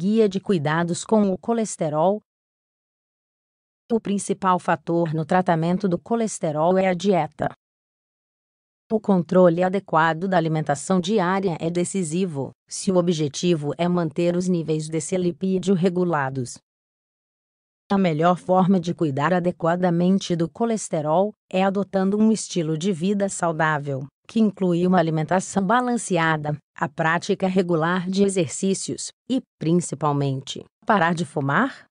guia de cuidados com o colesterol. O principal fator no tratamento do colesterol é a dieta. O controle adequado da alimentação diária é decisivo, se o objetivo é manter os níveis desse lipídio regulados. A melhor forma de cuidar adequadamente do colesterol é adotando um estilo de vida saudável, que inclui uma alimentação balanceada, a prática regular de exercícios e, principalmente, parar de fumar?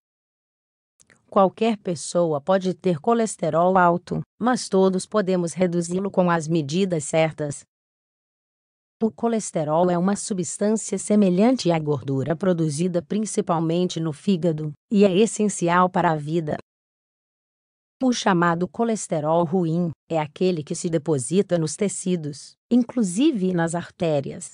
Qualquer pessoa pode ter colesterol alto, mas todos podemos reduzi-lo com as medidas certas. O colesterol é uma substância semelhante à gordura produzida principalmente no fígado e é essencial para a vida, o chamado colesterol ruim é aquele que se deposita nos tecidos, inclusive nas artérias.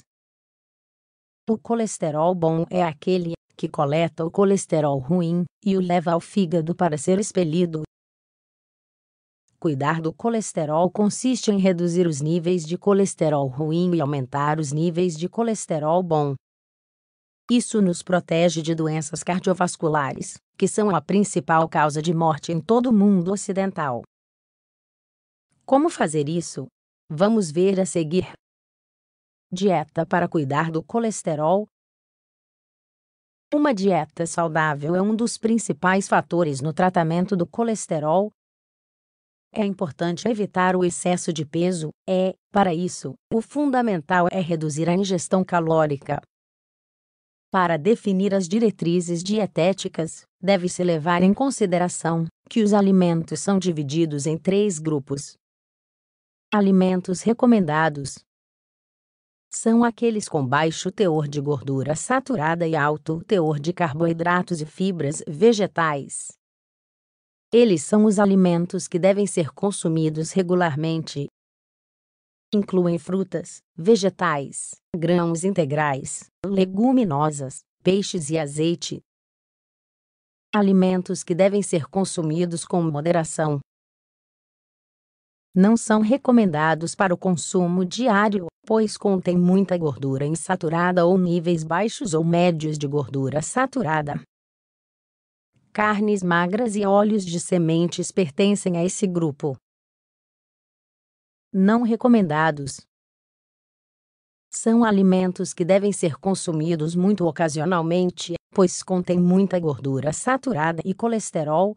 O colesterol bom é aquele que coleta o colesterol ruim e o leva ao fígado para ser expelido. Cuidar do colesterol consiste em reduzir os níveis de colesterol ruim e aumentar os níveis de colesterol bom. Isso nos protege de doenças cardiovasculares, que são a principal causa de morte em todo o mundo ocidental. Como fazer isso? Vamos ver a seguir. Dieta para cuidar do colesterol. Uma dieta saudável é um dos principais fatores no tratamento do colesterol. É importante evitar o excesso de peso, é, para isso, o fundamental é reduzir a ingestão calórica, para definir as diretrizes dietéticas, deve-se levar em consideração que os alimentos são divididos em três grupos. Alimentos recomendados são aqueles com baixo teor de gordura saturada e alto teor de carboidratos e fibras vegetais. Eles são os alimentos que devem ser consumidos regularmente incluem frutas, vegetais, grãos integrais, leguminosas, peixes e azeite. Alimentos que devem ser consumidos com moderação. Não são recomendados para o consumo diário, pois contêm muita gordura insaturada ou níveis baixos ou médios de gordura saturada. Carnes magras e óleos de sementes pertencem a esse grupo não recomendados. São alimentos que devem ser consumidos muito ocasionalmente, pois contêm muita gordura saturada e colesterol,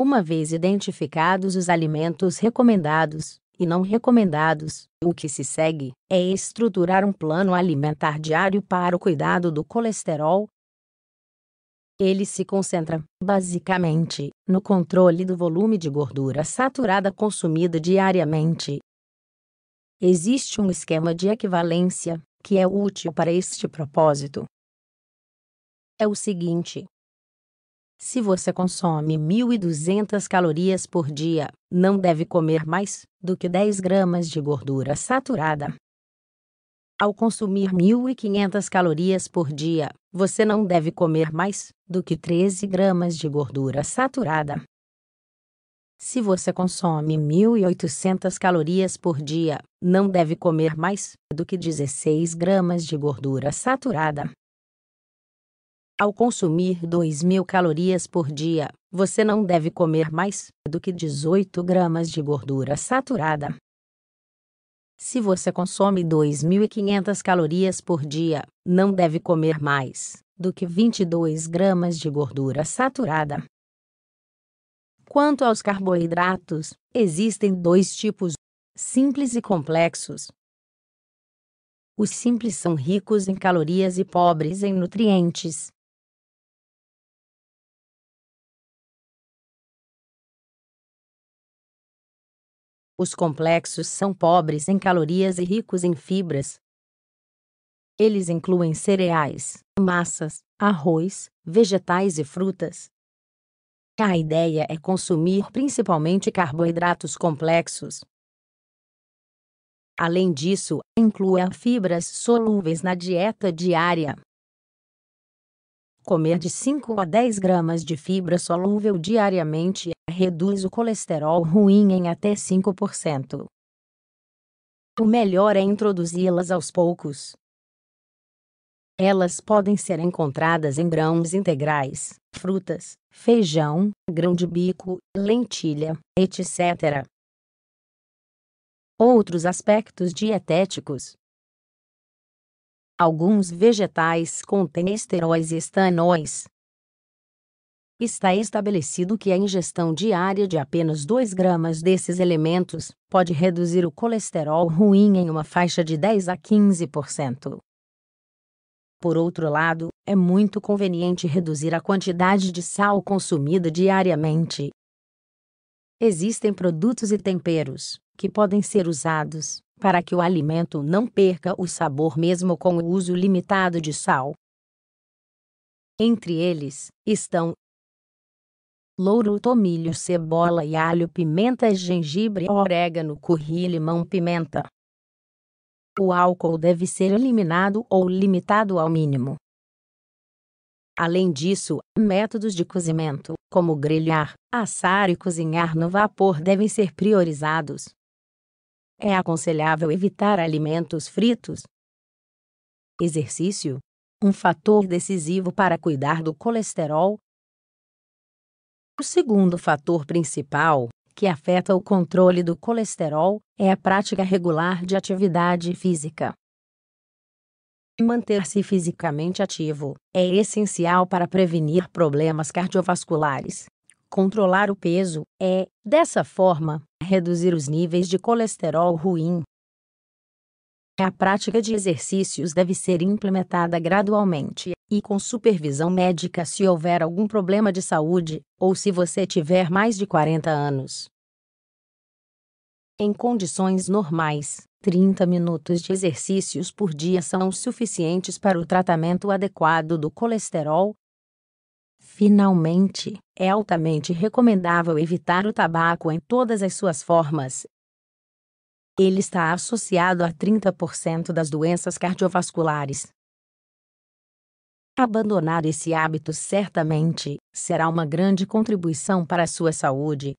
uma vez identificados os alimentos recomendados e não recomendados. O que se segue é estruturar um plano alimentar diário para o cuidado do colesterol. Ele se concentra, basicamente, no controle do volume de gordura saturada consumida diariamente. Existe um esquema de equivalência que é útil para este propósito. É o seguinte: se você consome 1.200 calorias por dia, não deve comer mais do que 10 gramas de gordura saturada. Ao consumir 1.500 calorias por dia, você não deve comer mais do que 13 gramas de gordura saturada. Se você consome 1.800 calorias por dia, não deve comer mais do que 16 gramas de gordura saturada. Ao consumir 2.000 calorias por dia, você não deve comer mais do que 18 gramas de gordura saturada. Se você consome 2.500 calorias por dia, não deve comer mais do que 22 gramas de gordura saturada. Quanto aos carboidratos, existem dois tipos: simples e complexos. Os simples são ricos em calorias e pobres em nutrientes. Os complexos são pobres em calorias e ricos em fibras. Eles incluem cereais, massas, arroz, vegetais e frutas. A ideia é consumir principalmente carboidratos complexos. Além disso, inclua fibras solúveis na dieta diária. Comer de 5 a 10 gramas de fibra solúvel diariamente reduz o colesterol ruim em até 5%. O melhor é introduzi-las aos poucos. Elas podem ser encontradas em grãos integrais, frutas, feijão, grão de bico, lentilha, etc. Outros aspectos dietéticos Alguns vegetais contêm esteróis e estanóis. Está estabelecido que a ingestão diária de apenas 2 gramas desses elementos pode reduzir o colesterol ruim em uma faixa de 10 a 15%. Por outro lado, é muito conveniente reduzir a quantidade de sal consumida diariamente. Existem produtos e temperos que podem ser usados para que o alimento não perca o sabor mesmo com o uso limitado de sal. Entre eles estão louro, tomilho, cebola e alho, pimenta, gengibre, orégano, curry, limão, pimenta. O álcool deve ser eliminado ou limitado ao mínimo. Além disso, métodos de cozimento, como grelhar, assar e cozinhar no vapor, devem ser priorizados. É aconselhável evitar alimentos fritos. Exercício um fator decisivo para cuidar do colesterol. O segundo fator principal que afeta o controle do colesterol é a prática regular de atividade física. Manter-se fisicamente ativo é essencial para prevenir problemas cardiovasculares, Controlar o peso é, dessa forma, reduzir os níveis de colesterol ruim. A prática de exercícios deve ser implementada gradualmente e com supervisão médica se houver algum problema de saúde ou se você tiver mais de 40 anos. Em condições normais, 30 minutos de exercícios por dia são suficientes para o tratamento adequado do colesterol Finalmente, é altamente recomendável evitar o tabaco em todas as suas formas. Ele está associado a 30% das doenças cardiovasculares. Abandonar esse hábito certamente será uma grande contribuição para a sua saúde,